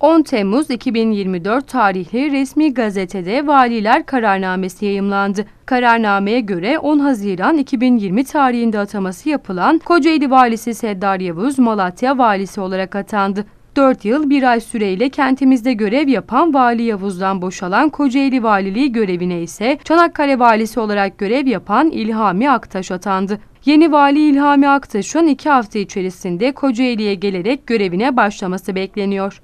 10 Temmuz 2024 tarihli resmi gazetede valiler kararnamesi yayımlandı. Kararnameye göre 10 Haziran 2020 tarihinde ataması yapılan Kocaeli Valisi Seddar Yavuz Malatya Valisi olarak atandı. 4 yıl 1 ay süreyle kentimizde görev yapan Vali Yavuz'dan boşalan Kocaeli Valiliği görevine ise Çanakkale Valisi olarak görev yapan İlhami Aktaş atandı. Yeni Vali İlhami Aktaş'ın 2 hafta içerisinde Kocaeli'ye gelerek görevine başlaması bekleniyor.